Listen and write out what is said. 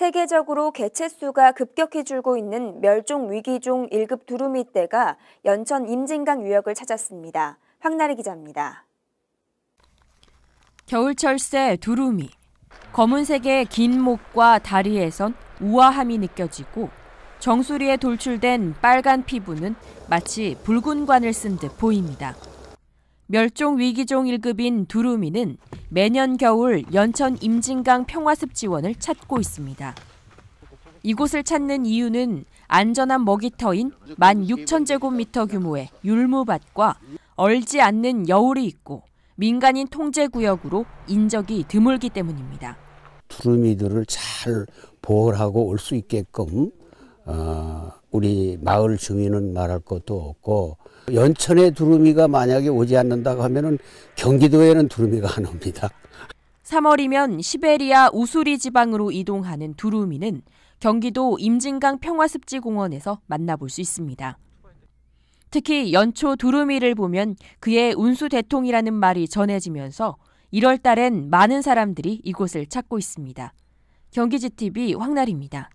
세계적으로 개체수가 급격히 줄고 있는 멸종 위기종 1급 두루미떼가 연천 임진강 유역을 찾았습니다. 황나리 기자입니다. 겨울철새 두루미. 검은색의 긴 목과 다리에선 우아함이 느껴지고 정수리에 돌출된 빨간 피부는 마치 붉은 관을 쓴 듯 보입니다. 멸종 위기종 1급인 두루미는 매년 겨울 연천 임진강 평화습 지원을 찾고 있습니다. 이곳을 찾는 이유는 안전한 먹이터인 1 6 0제곱미터 규모의 율무밭과 얼지 않는 여울이 있고 민간인 통제 구역으로 인적이 드물기 때문입니다. 두루미들을 잘 보호하고 올 수 있게끔 어, 우리 마을 주민은 말할 것도 없고 연천에 두루미가 만약에 오지 않는다고 하면은 경기도에는 두루미가 안 옵니다. 3월이면 시베리아 우수리 지방으로 이동하는 두루미는 경기도 임진강 평화습지공원에서 만나볼 수 있습니다. 특히 연초 두루미를 보면 그의 운수 대통이라는 말이 전해지면서 1월 달엔 많은 사람들이 이곳을 찾고 있습니다. 경기지 TV 황날입니다.